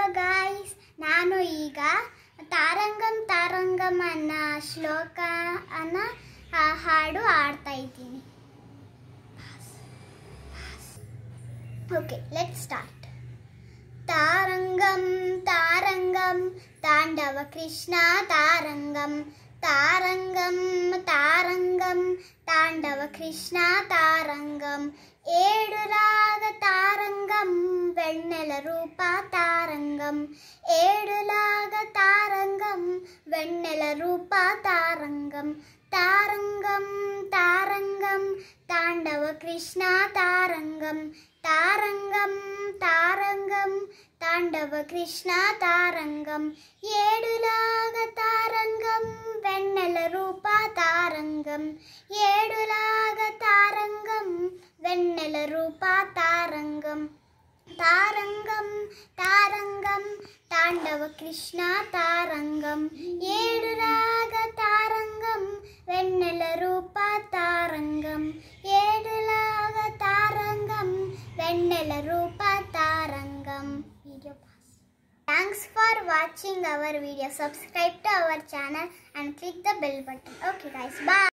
hello guys ನಾನು ಈಗ ತಾರಂಗಂ ತಾರಂಗಂ ಅನ್ನೋ ಶ್ಲೋಕನ ಹಾಡು ಆಡ್ತಾ ಇದ್ದೀನಿ ಓಕೆ ಲೆಟ್ ಸ್ಟಾರ್ಟ್ ತಾರಂಗಂ ತಾರಂಗಂ ತಾಂಡವ ಕೃಷ್ಣ ತಾರಂಗಂ താരംഗം താരംഗം താണ്ഡവ കൃഷ്ണ താരംഗം ഏഴു രാഗ താരംഗം വെണ്ണല രൂപ താ తారంగం ఏడులాగా తారంగం వెన్నెల రూప తారంగం తారంగం తారంగం తాండవ కృష్ణ తారంగం తారంగం తారంగం తాండవ కృష్ణ తారంగం ఏడులాగా తారంగం వెన్నెల రూప తారంగం ఏడులాగా తారంగం వెన్నెల రూప తారంగం தாரங்கம் தாரங்கம் தாண்டவ கிருஷ்ணா தாரங்கம் ஏழு ராக தாரங்கம் வெண்ணெல ரூபா தாரங்கம் ஏழு ராக தாரங்கம் வெண்ணெல ரூபா தாரங்கம் வீடியோ பாஸ் தேங்க்ஸ் ஃபார் வாட்சிங் our video subscribe to our channel and click the bell button okay guys bye